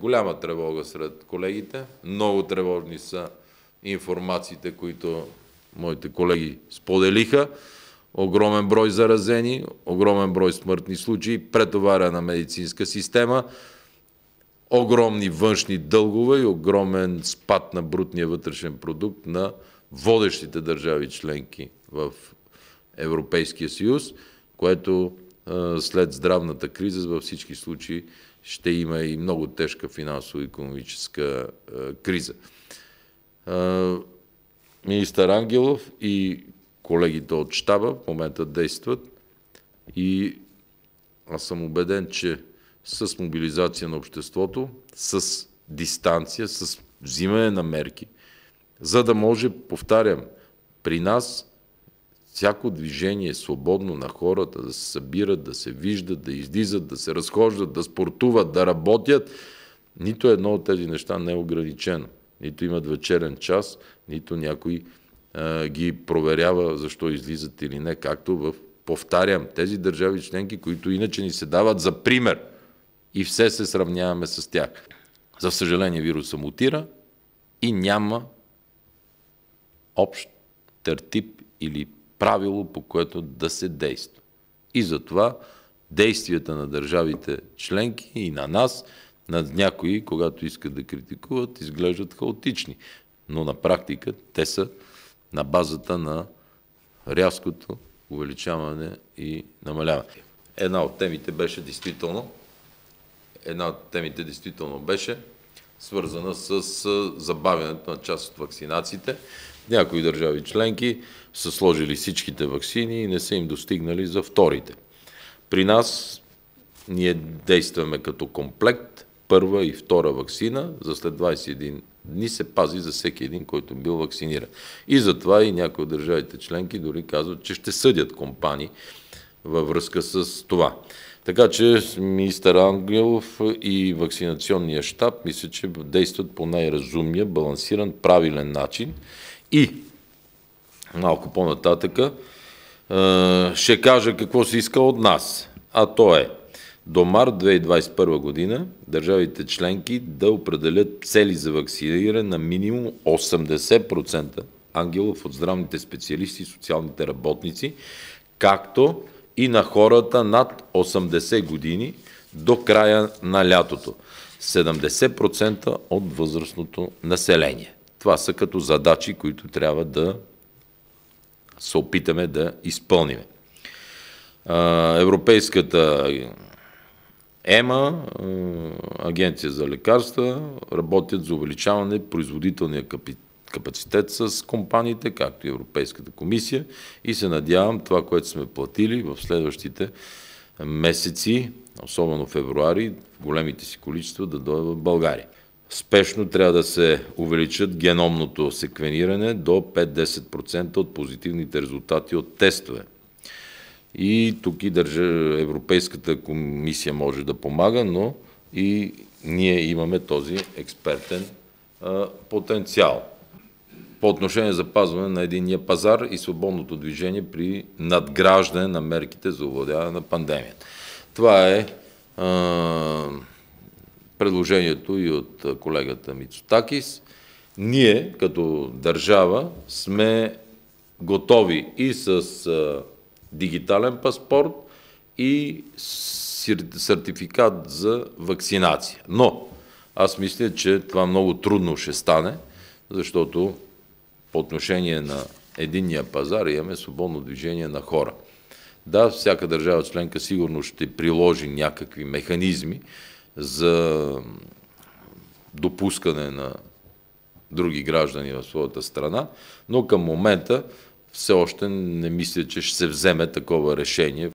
Голяма тревога сред колегите. Много тревожни са информациите, които моите колеги споделиха. Огромен брой заразени, огромен брой смъртни случаи, претоваря на медицинска система, огромни външни дългове и огромен спад на брутния вътрешен продукт на водещите държави членки в Европейския съюз, което след здравната криза във всички случаи ще има и много тежка финансово-економическа е, криза. Е, министър Ангелов и колегите от штаба в момента действат и аз съм убеден, че с мобилизация на обществото, с дистанция, с взимане на мерки, за да може, повтарям, при нас Всяко движение свободно на хората да се събират, да се виждат, да излизат, да се разхождат, да спортуват, да работят, нито едно от тези неща не е ограничено. Нито имат вечерен час, нито някой а, ги проверява защо излизат или не, както в, повтарям, тези държави членки, които иначе ни се дават за пример и все се сравняваме с тях. За съжаление вируса мутира и няма общ тертип или правило, по което да се действа. И затова действията на държавите членки и на нас, на някои, когато искат да критикуват, изглеждат хаотични. Но на практика те са на базата на рязкото увеличаване и намаляване. Една от темите беше действително една от темите действително беше свързана с забавянето на част от вакцинациите. Някои държави членки са сложили всичките вакцини и не са им достигнали за вторите. При нас ние действаме като комплект, първа и втора вакцина, за след 21 дни се пази за всеки един, който е бил вакциниран. И затова и някои от държавите членки дори казват, че ще съдят компании във връзка с това. Така че министър Ангелов и вакцинационния щаб мисля, че действат по най-разумния, балансиран, правилен начин – и малко по-нататъка ще кажа какво се иска от нас. А то е до март 2021 година държавите членки да определят цели за вакциниране на минимум 80% ангелов от здравните специалисти и социалните работници, както и на хората над 80 години до края на лятото. 70% от възрастното население. Това са като задачи, които трябва да се опитаме да изпълним. Европейската ЕМА, Агенция за лекарства, работят за увеличаване производителния капацитет с компаниите, както и Европейската комисия и се надявам това, което сме платили в следващите месеци, особено в февруари, в големите си количества да дойде в България. Спешно трябва да се увеличат геномното секвениране до 5-10% от позитивните резултати от тестове. И тук и държа, Европейската комисия може да помага, но и ние имаме този експертен а, потенциал. По отношение за пазване на единния пазар и свободното движение при надграждане на мерките за овладяване на пандемията. Това е а, предложението и от колегата Мицотакис. Ние, като държава, сме готови и с дигитален паспорт и сертификат за вакцинация. Но аз мисля, че това много трудно ще стане, защото по отношение на единния пазар имаме свободно движение на хора. Да, всяка държава членка сигурно ще приложи някакви механизми, за допускане на други граждани в своята страна, но към момента все още не мисля, че ще се вземе такова решение.